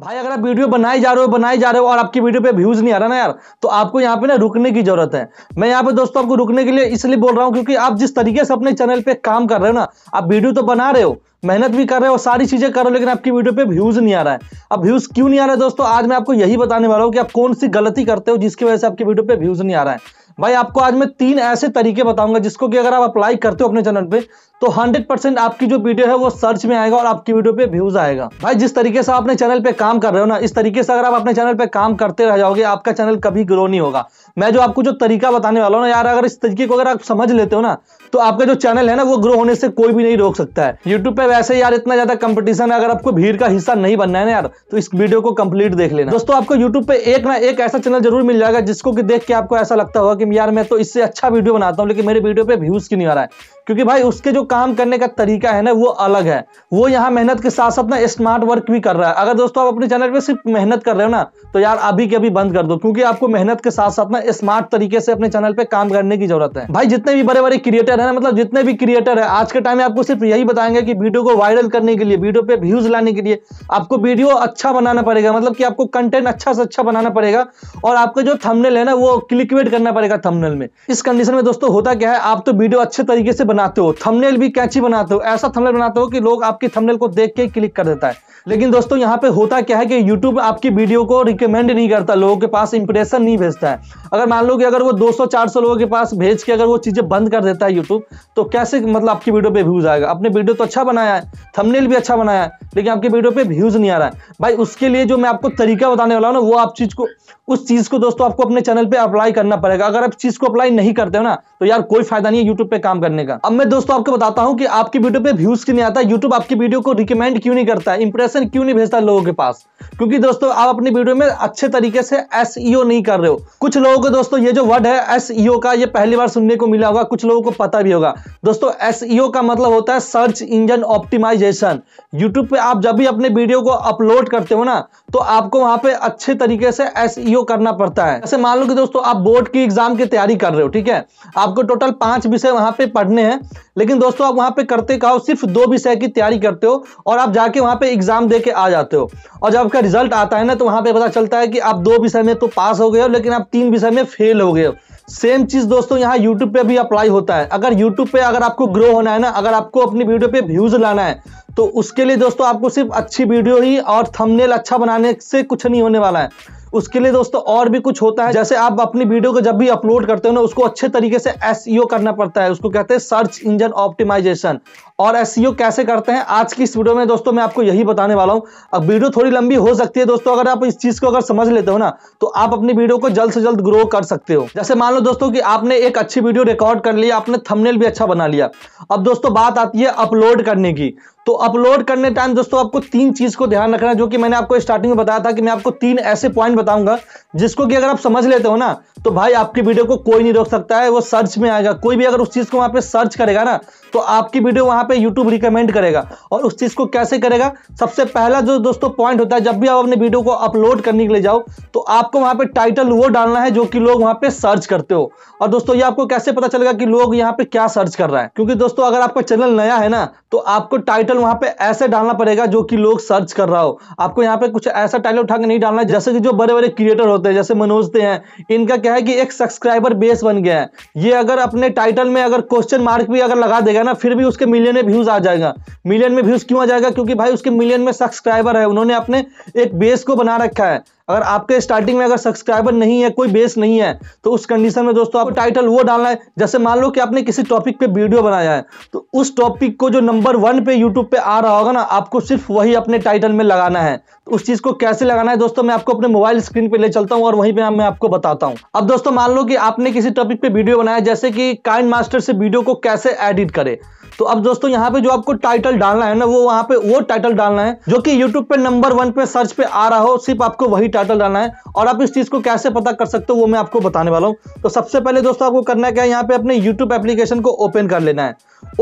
भाई अगर आप वीडियो बनाए जा रहे हो बनाए जा रहे हो और आपकी वीडियो पे व्यूज नहीं आ रहा ना यार तो आपको यहाँ पे ना रुकने की जरूरत है मैं यहाँ पे दोस्तों आपको रुकने के लिए इसलिए बोल रहा हूँ क्योंकि आप जिस तरीके से अपने चैनल पे काम कर रहे हो ना आप वीडियो तो बना रहे हो मेहनत भी कर रहे हो सारी चीजें कर रहे हो लेकिन आपकी वीडियो पे व्यूज नहीं आ रहा है अब व्यूज क्यों नहीं आ रहा है दोस्तों आज मैं आपको यही बताने वाला हूँ कि आप कौन सी गलती करते हो जिसकी वजह से आपकी वीडियो पे व्यूज नहीं आ रहा है भाई आपको आज मैं तीन ऐसे तरीके बताऊंगा जिसको कि अगर आप अप्लाई करते हो अपने चैनल पे तो 100 परसेंट आपकी जो वीडियो है वो सर्च में आएगा और आपकी वीडियो पे व्यूज आएगा भाई जिस तरीके से आप अपने चैनल पे काम कर रहे हो ना इस तरीके से अगर आप अपने चैनल पे काम करते रह जाओगे आपका चैनल कभी ग्रो नहीं होगा मैं जो आपको जो तरीका बताने वाला हूँ ना यार अगर इस तरीके को अगर आप समझ लेते हो ना तो आपका जो चैनल है ना वो ग्रो होने से कोई भी नहीं रोक सकता है यूट्यूब पे वैसे यार इतना ज्यादा कंपटीशन है अगर आपको भीड़ का हिस्सा नहीं बनना है ना यार तो इस वीडियो को कंप्लीट देख लेना दोस्तों आपको यूट्यूब पे एक ना एक ऐसा चैनल जरूर मिल जाएगा जिसको कि देख के आपको ऐसा लगता होगा कि यार मैं तो इससे अच्छा वीडियो बनाता हूँ लेकिन मेरे वीडियो पे व्यूज क्यों नहीं आ रहा है क्योंकि भाई उसके जो काम करने का तरीका है ना वो अलग है वो यहाँ मेहनत के साथ साथ ना स्मार्ट वर्क भी कर रहा है अगर दोस्तों आप अपने चैनल पे सिर्फ मेहनत कर रहे हो ना तो यार अभी के अभी बंद कर दो क्योंकि आपको मेहनत के साथ साथ ना स्मार्ट तरीके से अपने चैनल पे काम करने की जरूरत है भाई जितने भी बड़े बड़े क्रिएटर है ना मतलब जितने भी क्रिएटर है आज के टाइम में आपको सिर्फ यही बताएंगे कि वीडियो को वायरल करने के लिए वीडियो पे व्यूज लाने के लिए आपको वीडियो अच्छा बनाना पड़ेगा मतलब की आपको कंटेंट अच्छा से अच्छा बनाना पड़ेगा और आपका जो थमनेल है ना वो क्लिकवेट करना पड़ेगा थमनेल में इस कंडीशन में दोस्तों होता क्या है आप तो वीडियो अच्छे तरीके से बनाते हो थंबनेल भी कैची बनाते हो ऐसा थंबनेल बनाते हो कि लोग आपकी थंबनेल को देख के क्लिक कर देता है लेकिन दोस्तों यहाँ पे होता क्या है कि YouTube आपकी वीडियो को रिकमेंड नहीं करता लोगों के पास इंप्रेशन नहीं भेजता है अगर मान लो कि अगर वो 200-400 लोगों के पास भेज के अगर वो चीज़ें बंद कर देता है YouTube तो कैसे मतलब आपकी वीडियो पे व्यूज़ आएगा अपने वीडियो तो अच्छा बनाया है थंबनेल भी अच्छा बनाया है लेकिन आपकी वीडियो पे व्यूज़ नहीं आ रहा है भाई उसके लिए जो मैं आपको तरीका बताने वाला हूँ ना वो आप चीज़ को उस चीज को दोस्तों आपको अपने चैनल पे अप्लाई करना पड़ेगा अगर आप चीज को अप्लाई नहीं करते हो ना तो यार कोई फायदा नहीं है यूट्यूब पे काम करने का अब मैं दोस्तों आपको बताता हूँ कि आपकी वीडियो पे व्यूज क्यों नहीं आता यूट्यूब आपकी वीडियो को रिकमेंड क्यों नहीं करता इंप्रेशन क्यों नहीं भेजता लोगों के पास क्योंकि दोस्तों आप अपनी वीडियो में अच्छे तरीके से एस e नहीं कर रहे हो कुछ लोगों को दोस्तों ये जो वर्ड है एस e का ये पहली बार सुनने को मिला होगा कुछ लोगों को पता भी होगा दोस्तों एस e का मतलब होता है सर्च इंजन ऑप्टिमाइजेशन यूट्यूब पे आप जब भी अपने वीडियो को अपलोड करते हो ना तो आपको वहां पे अच्छे तरीके से एस जो करना पड़ता है जैसे मान लो कि दोस्तों आप बोर्ड की एग्जाम की तैयारी कर रहे हो ठीक है आपको टोटल पांच विषय वहां पे पढ़ने हैं लेकिन दोस्तों आप वहां पे करते का हो सिर्फ दो विषय की तैयारी करते हो और आप जाके वहां पे एग्जाम दे के आ जाते हो और जब आपका रिजल्ट आता है ना तो वहां पर पता चलता है कि आप दो विषय में तो पास हो गए हो लेकिन आप तीन विषय में फेल हो गए हो सेम चीज दोस्तों यहाँ यूट्यूब पे भी अप्लाई होता है अगर यूट्यूब पे अगर आपको ग्रो होना है ना अगर आपको अपनी वीडियो पे व्यूज लाना है तो उसके लिए दोस्तों आपको सिर्फ अच्छी वीडियो ही और थंबनेल अच्छा बनाने से कुछ नहीं होने वाला है उसके लिए दोस्तों और भी कुछ होता है जैसे आप अपनी वीडियो को जब भी अपलोड करते हो ना उसको अच्छे तरीके से एस e करना पड़ता है उसको कहते हैं सर्च इंजन ऑप्टिमाइजेशन और एस e कैसे करते हैं आज की इस वीडियो में दोस्तों मैं आपको यही बताने वाला हूँ अब वीडियो थोड़ी लंबी हो सकती है दोस्तों अगर आप इस चीज को अगर समझ लेते हो ना तो आप अपनी वीडियो को जल्द से जल्द ग्रो कर सकते हो जैसे मान लो दोस्तों की आपने एक अच्छी वीडियो रिकॉर्ड कर लिया आपने थमनेल भी अच्छा बना लिया अब दोस्तों बात आती है अपलोड करने की तो अपलोड करने टाइम दोस्तों आपको तीन चीज को ध्यान रखना है जो कि मैंने आपको स्टार्टिंग में बताया था कि मैं आपको तीन ऐसे पॉइंट बताऊंगा जिसको कि अगर आप समझ लेते हो ना तो भाई आपकी वीडियो को कोई नहीं रोक सकता है वो सर्च में आएगा कोई भी अगर उस चीज को वहां पे सर्च करेगा ना तो आपकी वीडियो वहां पे यूट्यूब रिकमेंड करेगा और उस चीज को कैसे करेगा सबसे पहला जो दोस्तों पॉइंट होता है जब भी आप अपने वीडियो को अपलोड करने के लिए जाओ तो आपको वहां पे टाइटल वो डालना है जो कि लोग वहां पे सर्च करते हो और दोस्तों ये आपको कैसे पता चलेगा कि लोग यहाँ पे क्या सर्च कर रहा है क्योंकि दोस्तों अगर आपका चैनल नया है ना तो आपको टाइटल टाइटल वहां पे ऐसे डालना पड़ेगा जो कि लोग सर्च कर रहा हो आपको यहाँ पे कुछ ऐसा टाइटल उठा के नहीं डालना है जैसे कि जो बड़े बड़े क्रिएटर होते हैं जैसे मनोज दे हैं इनका क्या है कि एक सब्सक्राइबर बेस बन गया है ये अगर अपने टाइटल में अगर क्वेश्चन मार्क भी अगर लगा देगा ना फिर भी उसके मिलियन में व्यूज आ जाएगा मिलियन में व्यूज क्यों आ जाएगा क्योंकि भाई उसके मिलियन में सब्सक्राइबर है उन्होंने अपने एक बेस को बना रखा है अगर आपके स्टार्टिंग में अगर सब्सक्राइबर नहीं है कोई बेस नहीं है तो उस कंडीशन में दोस्तों आपको टाइटल वो डालना है जैसे मान लो कि आपने किसी टॉपिक पे वीडियो बनाया है तो उस टॉपिक को जो नंबर वन पे यूट्यूब पे आ रहा होगा ना आपको सिर्फ वही अपने टाइटल में लगाना है तो उस चीज को कैसे लगाना है दोस्तों मैं आपको अपने मोबाइल स्क्रीन पे ले चलता हूँ और वहीं पर मैं आपको बताता हूँ अब दोस्तों मान लो कि आपने किसी टॉपिक पे वीडियो बनाया जैसे कि काइंड मास्टर से वीडियो को कैसे एडिट करे तो अब दोस्तों यहाँ पे जो आपको टाइटल डालना है ना वो वहाँ पे वो टाइटल डालना है जो कि यूट्यूब पे नंबर वन पे सर्च पे आ रहा हो सिर्फ आपको वही टाइटल डालना है और आप इस चीज़ को कैसे पता कर सकते हो वो मैं आपको बताने वाला हूँ तो सबसे पहले दोस्तों आपको करना क्या है यहाँ पे अपने यूट्यूब एप्लीकेशन को ओपन कर लेना है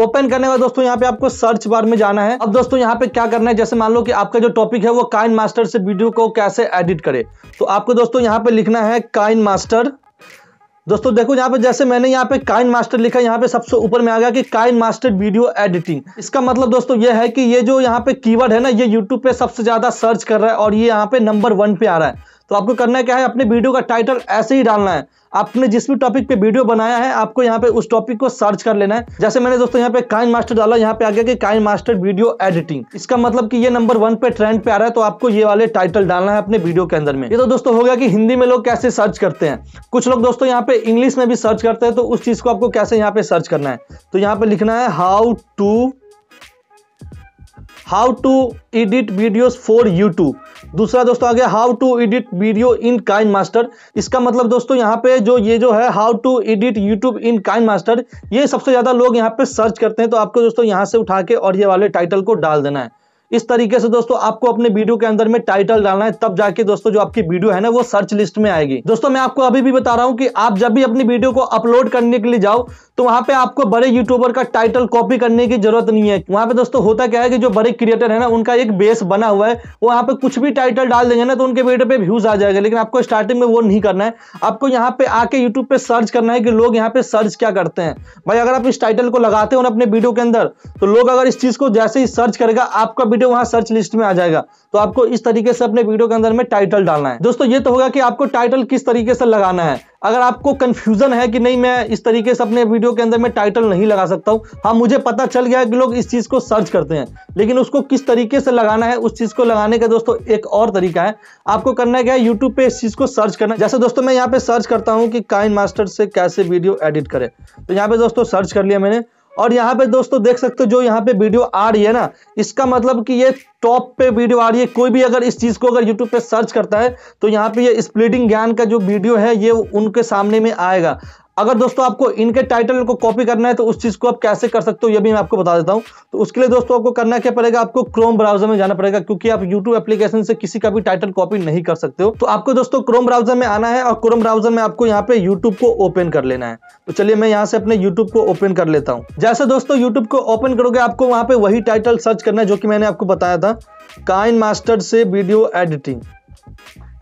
ओपन करने का दोस्तों यहाँ पे आपको सर्च बार में जाना है अब दोस्तों यहाँ पे क्या करना है जैसे मान लो कि आपका जो टॉपिक है वो काइन मास्टर से वीडियो को कैसे एडिट करे तो आपको दोस्तों यहाँ पे लिखना है काइन मास्टर दोस्तों देखो यहाँ पे जैसे मैंने यहाँ पे काइन मास्टर लिखा यहाँ पे सबसे ऊपर में आ गया कि काइन मास्टर वीडियो एडिटिंग इसका मतलब दोस्तों ये है कि ये जो यहाँ पे कीवर्ड है ना ये यूट्यूब पे सबसे ज्यादा सर्च कर रहा है और ये यहाँ पे नंबर वन पे आ रहा है तो आपको करना क्या है अपने वीडियो का टाइटल ऐसे ही डालना है आपने जिस भी टॉपिक पे वीडियो बनाया है आपको यहाँ पे उस टॉपिक को सर्च कर लेना है जैसे मैंने दोस्तों यहाँ पे काइन मास्टर डाला यहाँ पे आ गया कि काइन मास्टर वीडियो एडिटिंग इसका मतलब कि ये नंबर वन पे ट्रेंड पे आ रहा है तो आपको ये वाले टाइटल डालना है अपने वीडियो के अंदर में ये तो दोस्तों हो गया कि हिंदी में लोग कैसे सर्च करते हैं कुछ लोग दोस्तों यहाँ पे इंग्लिश में भी सर्च करते हैं तो उस चीज को आपको कैसे यहाँ पे सर्च करना है तो यहाँ पे लिखना है how to how to edit videos for YouTube दूसरा दोस्तों आ गया how to edit video in KineMaster इसका मतलब दोस्तों यहाँ पे जो ये जो है how to edit YouTube in KineMaster ये सबसे ज़्यादा लोग यहाँ पे सर्च करते हैं तो आपको दोस्तों यहाँ से उठा के और ये वाले टाइटल को डाल देना है इस तरीके से दोस्तों आपको अपने वीडियो के अंदर में टाइटल डालना है तब जाके दोस्तों जो आपकी वीडियो है ना वो सर्च लिस्ट में आएगी दोस्तों मैं आपको अभी भी बता रहा हूँ कि आप जब भी अपनी वीडियो को अपलोड करने के लिए जाओ तो वहां पे आपको बड़े यूट्यूबर का टाइटल कॉपी करने की जरूरत नहीं है वहां पे दोस्तों होता क्या है कि जो बड़े क्रिएटर है ना उनका एक बेस बना हुआ है वहां पे कुछ भी टाइटल डाल देंगे ना तो उनके वीडियो पे व्यूज आ जाएगा लेकिन आपको स्टार्टिंग में वो नहीं करना है आपको यहाँ पे आके यूट्यूब पे सर्च करना है कि लोग यहाँ पे सर्च क्या करते हैं भाई अगर आप इस टाइटल को लगाते हो ना अपने वीडियो के अंदर तो लोग अगर इस चीज को जैसे ही सर्च करेगा आपका वीडियो वहां सर्च लिस्ट में आ जाएगा तो आपको इस तरीके से अपने वीडियो के अंदर में टाइटल डालना है दोस्तों ये तो होगा कि आपको टाइटल किस तरीके से लगाना है अगर आपको कंफ्यूजन है कि नहीं मैं इस तरीके से अपने वीडियो के अंदर में टाइटल नहीं लगा सकता हूं हाँ मुझे पता चल गया है कि लोग इस चीज़ को सर्च करते हैं लेकिन उसको किस तरीके से लगाना है उस चीज़ को लगाने का दोस्तों एक और तरीका है आपको करना क्या है यूट्यूब पे इस चीज़ को सर्च करना जैसे दोस्तों मैं यहाँ पे सर्च करता हूँ कि काइन मास्टर से कैसे वीडियो एडिट करें तो यहाँ पे दोस्तों सर्च कर लिया मैंने और यहाँ पे दोस्तों देख सकते हो जो यहाँ पे वीडियो आ रही है ना इसका मतलब कि ये टॉप पे वीडियो आ रही है कोई भी अगर इस चीज़ को अगर यूट्यूब पे सर्च करता है तो यहाँ पे ये स्प्लिटिंग ज्ञान का जो वीडियो है ये उनके सामने में आएगा अगर दोस्तों आपको इनके टाइटल को कॉपी करना है तो उस चीज़ को आप कैसे कर सकते हो ये भी मैं आपको बता देता हूँ तो उसके लिए दोस्तों आपको करना क्या पड़ेगा आपको क्रोम ब्राउजर में जाना पड़ेगा क्योंकि आप यूट्यूब एप्लीकेशन से किसी का भी टाइटल कॉपी नहीं कर सकते हो तो आपको दोस्तों क्रोम ब्राउजर में आना है और क्रोम ब्राउजर में आपको यहाँ पे यूट्यूब को ओपन कर लेना है तो चलिए मैं यहाँ से अपने यूट्यूब को ओपन कर लेता हूँ जैसे दोस्तों यूट्यूब को ओपन करोगे आपको वहां पे वही टाइटल सर्च करना है जो की मैंने आपको बताया था काइन मास्टर से वीडियो एडिटिंग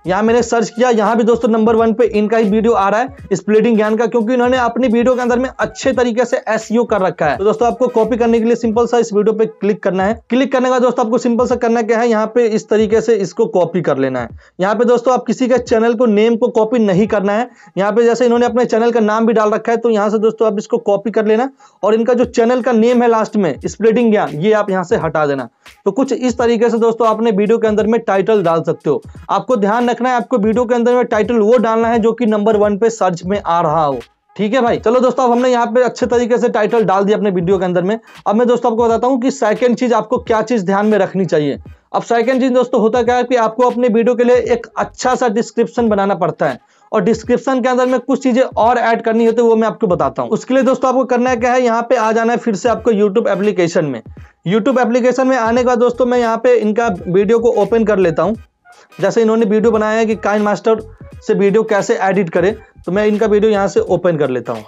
यहाँ मैंने सर्च किया यहाँ भी दोस्तों नंबर वन पे इनका ही वीडियो आ रहा है स्प्लिटिंग ज्ञान का क्योंकि इन्होंने अपनी वीडियो के अंदर में अच्छे तरीके से एस e कर रखा है तो दोस्तों आपको कॉपी करने के लिए सिंपल सा इस वीडियो पे क्लिक करना है क्लिक करने का दोस्तों आपको सिंपल सा करना क्या है यहाँ पे इस तरीके से इसको कॉपी कर लेना है यहाँ पे दोस्तों आप किसी के चैनल को नेम को कॉपी नहीं करना है यहाँ पे जैसे इन्होंने अपने चैनल का नाम भी डाल रखा है तो यहाँ से दोस्तों आप इसको कॉपी कर लेना और इनका जो चैनल का नेम है लास्ट में स्प्लिटिंग ज्ञान ये आप यहाँ से हटा देना तो कुछ इस तरीके से दोस्तों आपने वीडियो के अंदर में टाइटल डाल सकते हो आपको ध्यान रखना है आपको वीडियो के अंदर में टाइटल वो डालना है जो कि नंबर वन पे सर्च में आ रहा हो ठीक है भाई चलो दोस्तों अब हमने यहाँ पे अच्छे तरीके से टाइटल डाल दिया अपने वीडियो के अंदर में अब मैं दोस्तों आपको बताता हूँ कि सेकंड चीज आपको क्या चीज ध्यान में रखनी चाहिए अब सेकंड चीज दोस्तों होता क्या है कि आपको अपने वीडियो के लिए एक अच्छा सा डिस्क्रिप्शन बनाना पड़ता है और डिस्क्रिप्शन के अंदर में कुछ चीजें और ऐड करनी होती है वो मैं आपको बताता हूँ उसके लिए दोस्तों आपको करना है क्या है यहाँ पे आ जाना है फिर से आपको यूट्यूब एप्लीकेशन में यूट्यूब एप्लीकेशन में आने के बाद दोस्तों मैं यहाँ पे इनका वीडियो को ओपन कर लेता हूँ जैसे इन्होंने वीडियो बनाया है कि काइन मास्टर से वीडियो कैसे एडिट करें तो मैं इनका वीडियो यहाँ से ओपन कर लेता हूँ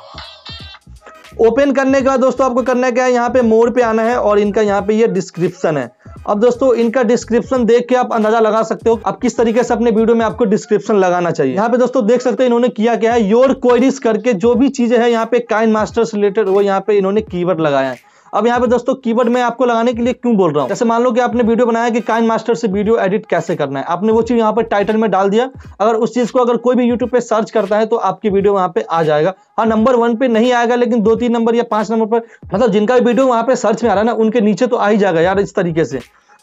ओपन करने के बाद दोस्तों आपको करना क्या है यहाँ पे मोड पे आना है और इनका यहाँ पे ये डिस्क्रिप्शन है अब दोस्तों इनका डिस्क्रिप्शन देख के आप अंदाजा लगा सकते हो अब किस तरीके से अपने वीडियो में आपको डिस्क्रिप्शन लगाना चाहिए यहाँ पे दोस्तों देख सकते हैं इन्होंने किया क्या है योर क्वेरीज करके जो भी चीजें हैं यहाँ पे काइन मास्टर से रिलेटेड वो यहाँ पे इन्होंने कीवर्ड लगाया है अब यहाँ पे दोस्तों कीवर्ड मैं आपको लगाने के लिए क्यों बोल रहा हूँ जैसे मान लो कि आपने वीडियो बनाया कि काइन मास्टर से वीडियो एडिट कैसे करना है आपने वो चीज यहाँ पर टाइटल में डाल दिया अगर उस चीज को अगर कोई भी यूट्यूब पे सर्च करता है तो आपकी वीडियो वहाँ पे आ जाएगा हाँ नंबर वन पे नहीं आएगा लेकिन दो तीन नंबर या पांच नंबर पर मतलब जिनका वीडियो वहाँ पे सर्च में आ रहा है ना उनके नीचे तो आ ही जाएगा यार इस तरीके से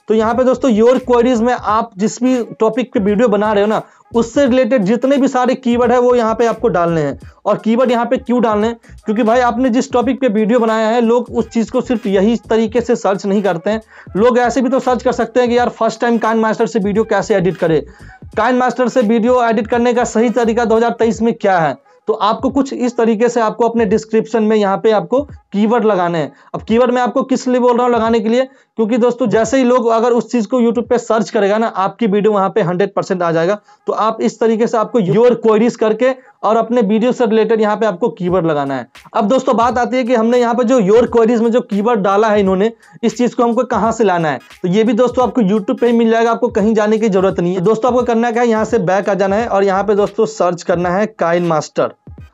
तो यहाँ पे दोस्तों योर क्वेरीज में आप जिस भी टॉपिक पे वीडियो बना रहे हो ना उससे रिलेटेड जितने भी सारे कीवर्ड है वो यहाँ पे आपको डालने हैं और कीवर्ड यहाँ पे क्यों डालने हैं क्योंकि भाई आपने जिस टॉपिक पे वीडियो बनाया है लोग उस चीज़ को सिर्फ यही तरीके से सर्च नहीं करते हैं लोग ऐसे भी तो सर्च कर सकते हैं कि यार फर्स्ट टाइम काइन मास्टर से वीडियो कैसे एडिट करे काइन मास्टर से वीडियो एडिट करने का सही तरीका दो में क्या है तो आपको कुछ इस तरीके से आपको अपने डिस्क्रिप्शन में यहाँ पे आपको कीवर्ड लगाने हैं अब कीवर्ड मैं आपको किस लिए बोल रहा हूँ लगाने के लिए क्योंकि दोस्तों जैसे ही लोग अगर उस चीज़ को यूट्यूब पे सर्च करेगा ना आपकी वीडियो वहाँ पे हंड्रेड परसेंट आ जाएगा तो आप इस तरीके से आपको योर क्वेरीज करके और अपने वीडियो से रिलेटेड यहाँ पे आपको कीवर्ड लगाना है अब दोस्तों बात आती है कि हमने यहाँ पे जो योर क्वेरीज में जो कीवर्ड डाला है इन्होंने इस चीज को हमको कहाँ से लाना है तो ये भी दोस्तों आपको यूट्यूब पे ही मिल जाएगा आपको कहीं जाने की जरूरत नहीं है दोस्तों आपको करना क्या है यहाँ से बैक आ जाना है और यहाँ पे दोस्तों सर्च करना है काइन मास्टर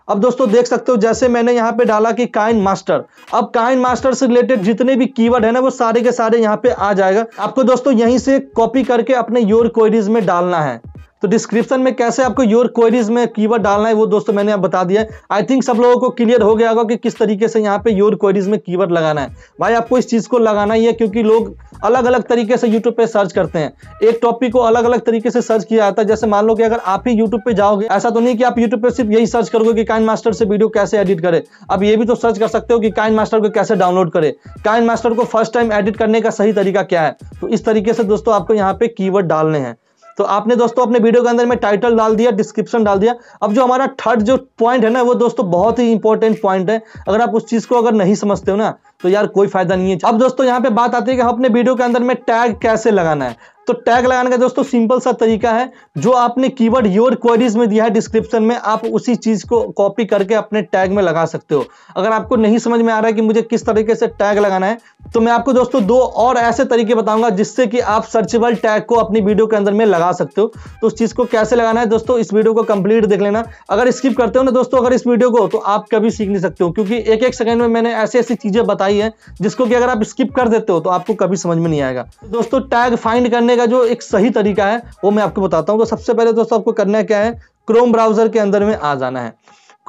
अब दोस्तों देख सकते हो जैसे मैंने यहाँ पे डाला कि काइन मास्टर अब काइन मास्टर से रिलेटेड जितने भी कीवर्ड है ना वो सारे के सारे यहाँ पे आ जाएगा आपको दोस्तों यहीं से कॉपी करके अपने योर क्वेरीज में डालना है तो डिस्क्रिप्शन में कैसे आपको योर क्वेरीज में कीवर्ड डालना है वो दोस्तों मैंने आप बता दिया है आई थिंक सब लोगों को क्लियर हो गया होगा कि किस तरीके से यहाँ पे योर क्वेरीज में कीवर्ड लगाना है भाई आपको इस चीज़ को लगाना ही है क्योंकि लोग अलग अलग तरीके से यूट्यूब पे सर्च करते हैं एक टॉपिक को अलग अलग तरीके से सर्च किया जाता है जैसे मान लो कि अगर आप ही यूट्यूब पे जाओगे ऐसा तो नहीं कि आप यूट्यूब पे सिर्फ यही सर्च करोगे कि काइन मास्टर से वीडियो कैसे एडिट करे आप ये भी तो सर्च कर सकते हो कि काइन मास्टर को कैसे डाउनलोड करे काइन मास्टर को फर्स्ट टाइम एडिट करने का सही तरीका क्या है तो इस तरीके से दोस्तों आपको यहाँ पे कीवर्ड डालने हैं तो आपने दोस्तों अपने वीडियो के अंदर में टाइटल डाल दिया डिस्क्रिप्शन डाल दिया अब जो हमारा थर्ड जो पॉइंट है ना वो दोस्तों बहुत ही इंपॉर्टेंट पॉइंट है अगर आप उस चीज़ को अगर नहीं समझते हो ना तो यार कोई फायदा नहीं है अब दोस्तों यहाँ पे बात आती है कि हम अपने वीडियो के अंदर में टैग कैसे लगाना है तो टैग लगाने का दोस्तों सिंपल सा तरीका है जो आपने कीवर्ड योर क्वेरीज में दिया है डिस्क्रिप्शन में आप उसी चीज को कॉपी करके अपने टैग में लगा सकते हो अगर आपको नहीं समझ में आ रहा है कि मुझे किस तरीके से टैग लगाना है तो मैं आपको दोस्तों दो और ऐसे तरीके बताऊंगा जिससे कि आप सर्चेबल टैग को अपनी वीडियो के अंदर में लगा सकते हो तो उस चीज को कैसे लगाना है दोस्तों इस वीडियो को कंप्लीट देख लेना अगर स्किप करते हो ना दोस्तों अगर इस वीडियो को तो आप कभी सीख नहीं सकते हो क्योंकि एक एक सेकंड में मैंने ऐसी ऐसी चीजें बताई है जिसको कि अगर आप स्किप कर देते हो तो आपको कभी समझ में नहीं आएगा दोस्तों टैग फाइंड करने का जो एक सही तरीका है वो मैं आपको बताता हूँ तो सबसे पहले दोस्तों आपको करना क्या है क्रोम ब्राउजर के अंदर में आ जाना है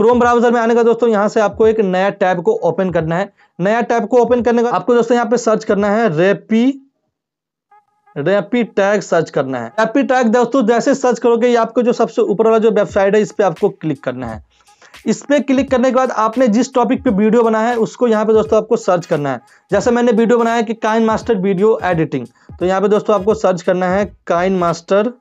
क्रोम ब्राउजर में आने का दोस्तों यहाँ से आपको एक नया टैब को ओपन करना है नया टैब को ओपन करने का आपको दोस्तों यहाँ पे सर्च करना है रेपी रैपी टैग सर्च करना है रैपी टैग दोस्तों जैसे सर्च करोगे ये आपको जो सबसे ऊपर वाला जो वेबसाइट है इस पर आपको क्लिक करना है इस पर क्लिक करने के बाद आपने जिस टॉपिक पे वीडियो बनाया है उसको यहाँ पे दोस्तों आपको सर्च करना है जैसे मैंने वीडियो बनाया कि काइन मास्टर वीडियो एडिटिंग तो यहाँ पे दोस्तों आपको सर्च करना है KineMaster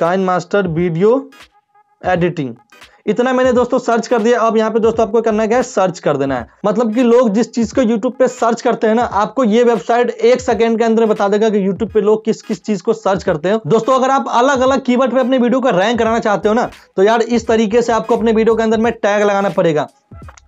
KineMaster video editing इतना मैंने दोस्तों सर्च कर दिया अब यहाँ पे दोस्तों आपको करना क्या है सर्च कर देना है मतलब कि लोग जिस चीज को यूट्यूब पे सर्च करते हैं ना आपको ये वेबसाइट एक सेकेंड के अंदर बता देगा कि यूट्यूब पे लोग किस किस चीज को सर्च करते हैं दोस्तों अगर आप अलग अलग कीवर्ड पे अपने वीडियो को रैंक कराना चाहते हो ना तो यार इस तरीके से आपको अपने वीडियो के अंदर में टैग लगाना पड़ेगा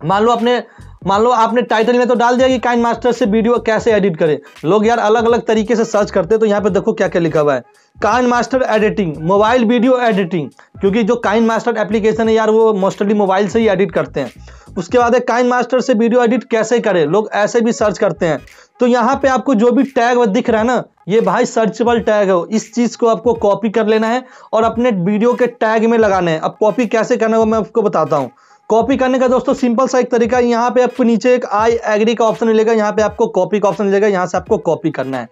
मान लो अपने मान लो आपने टाइटल में तो डाल दिया कि काइन मास्टर से वीडियो कैसे एडिट करें लोग यार अलग अलग तरीके से सर्च करते हैं तो यहाँ पे देखो क्या क्या लिखा हुआ है KineMaster editing mobile video editing क्योंकि जो काइन मास्टर एप्लीकेशन है यार वो मोस्टली मोबाइल से ही एडिट करते हैं उसके बाद है काइन मास्टर से वीडियो एडिट कैसे करें लोग ऐसे भी सर्च करते हैं तो यहाँ पे आपको जो भी टैग दिख रहा है ना ये भाई सर्चेबल टैग है इस चीज़ को आपको कॉपी कर लेना है और अपने वीडियो के टैग में लगाना है अब कॉपी कैसे करना है वो मैं आपको बताता हूँ कॉपी करने का दोस्तों सिंपल सा एक तरीका है यहाँ पे आपको नीचे एक आई एग्री का ऑप्शन मिलेगा यहाँ पे आपको कॉपी का ऑप्शन मिलेगा यहाँ से आपको कॉपी करना है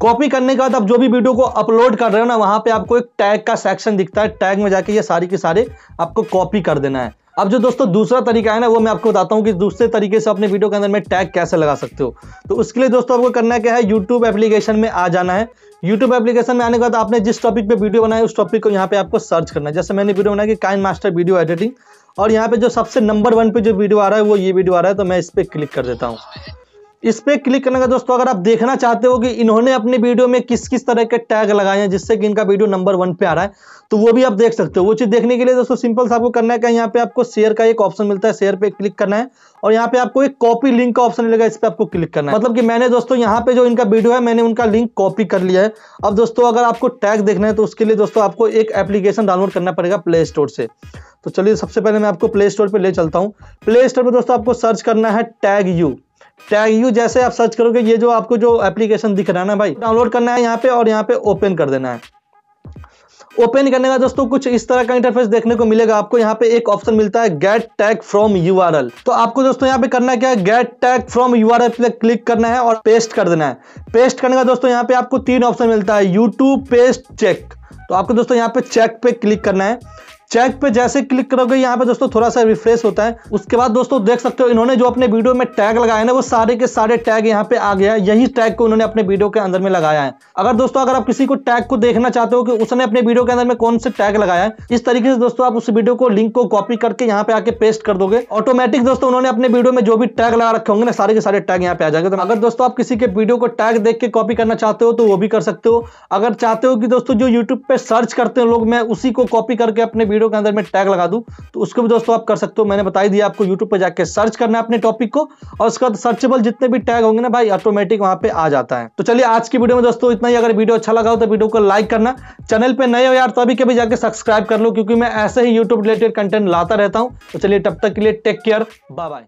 कॉपी करने के बाद आप जो भी वीडियो को अपलोड कर रहे हो ना वहाँ पे आपको एक टैग का सेक्शन दिखता है टैग में जाके ये सारी के सारे आपको कॉपी कर देना है अब जो दोस्तों दूसरा तरीका है ना वो मैं आपको बताता हूँ कि दूसरे तरीके से अपने वीडियो के अंदर में टैग कैसे लगा सकते हो तो उसके लिए दोस्तों आपको करना क्या है यूट्यूब एप्लीकेशन में आ जाना है यूट्यूब एप्लीकेशन में आने के बाद आपने जिस टॉपिक पे वीडियो बनाया उस टॉपिक को यहाँ पे आपको सर्च करना है जैसे मैंने वीडियो बनाया कि काइन मास्टर वीडियो एडिटिंग और यहाँ पे जो सबसे नंबर वन पे जो वीडियो आ रहा है वो ये वीडियो आ रहा है तो मैं इस पर क्लिक कर देता हूँ इस पर क्लिक करने का दोस्तों अगर आप देखना चाहते हो कि इन्होंने अपने वीडियो में किस किस तरह के टैग लगाए हैं जिससे कि इनका वीडियो नंबर वन पे आ रहा है तो वो भी आप देख सकते हो वो चीज़ देखने के लिए दोस्तों सिंपल सा आपको करना है क्या यहाँ पे आपको शेयर का एक ऑप्शन मिलता है शेयर पे क्लिक करना है और यहाँ पे आपको एक कॉपी लिंक का ऑप्शन मिलेगा इस पर आपको क्लिक करना है मतलब कि मैंने दोस्तों यहाँ पे जो इनका वीडियो है मैंने उनका लिंक कॉपी कर लिया है अब दोस्तों अगर आपको टैग देखना है तो उसके लिए दोस्तों आपको एक एप्लीकेशन डाउनलोड करना पड़ेगा प्ले स्टोर से तो चलिए सबसे पहले मैं आपको प्ले स्टोर पर ले चलता हूँ प्ले स्टोर पर दोस्तों आपको सर्च करना है टैग यू टैग यू जैसे आप सर्च करोगे ये जो आपको जो एप्लीकेशन दिख रहा है ना भाई डाउनलोड करना है यहाँ पे और यहाँ पे ओपन कर देना है ओपन करने का दोस्तों कुछ इस तरह का इंटरफेस देखने को मिलेगा आपको यहाँ पे एक ऑप्शन मिलता है गेट टैग फ्रॉम यू तो आपको दोस्तों यहाँ पे करना क्या है गेट टैग फ्रॉम यू पे क्लिक करना है और पेस्ट कर देना है पेस्ट करने का दोस्तों यहाँ पे आपको तीन ऑप्शन मिलता है यूट्यूब पेस्ट चेक तो आपको दोस्तों यहाँ पे चेक पे क्लिक करना है चेक पे जैसे क्लिक करोगे यहाँ पे दोस्तों थोड़ा सा रिफ्रेश होता है उसके बाद दोस्तों देख सकते हो इन्होंने जो अपने वीडियो में टैग लगाए ना वो सारे के सारे टैग यहाँ पे आ गया है यही टैग को उन्होंने अपने वीडियो के अंदर में लगाया है अगर दोस्तों अगर आप किसी को टैग को देखना चाहते हो कि उसने अपने वीडियो के अंदर में कौन से टैग लगाया है इस तरीके से दोस्तों आप उस वीडियो को लिंक को कॉपी करके यहाँ पे आके पेस्ट कर दोगे ऑटोमेटिक दोस्तों उन्होंने अपने वीडियो में जो भी टैग लगा रखे होंगे ना सारे के सारे टैग यहाँ पे आ जाएंगे तो अगर दोस्तों आप किसी के वीडियो को टैग देख के कॉपी करना चाहते हो तो वो भी कर सकते हो अगर चाहते हो कि दोस्तों जो यूट्यूब पे सर्च करते हैं लोग मैं उसी को कॉपी करके अपने वीडियो के अंदर मैं टैग लगा दूँ तो उसको भी दोस्तों आप कर सकते हो मैंने बताई दिया आपको यूट्यूब पर जाकर सर्च करना है अपने टॉपिक को और उसके बाद सर्चेबल जितने भी टैग होंगे ना भाई ऑटोमेटिक वहाँ पे आ जाता है तो चलिए आज की वीडियो में दोस्तों इतना ही अगर वीडियो अच्छा लगा हो तो वीडियो को लाइक करना चैनल पर नए हो यार तो अभी कभी जाकर सब्सक्राइब कर लो क्योंकि मैं ऐसे ही यूट्यूब रिलेटेड कंटेंट लाता रहता हूँ तो चलिए तब तक के लिए टेक केयर बाय बाय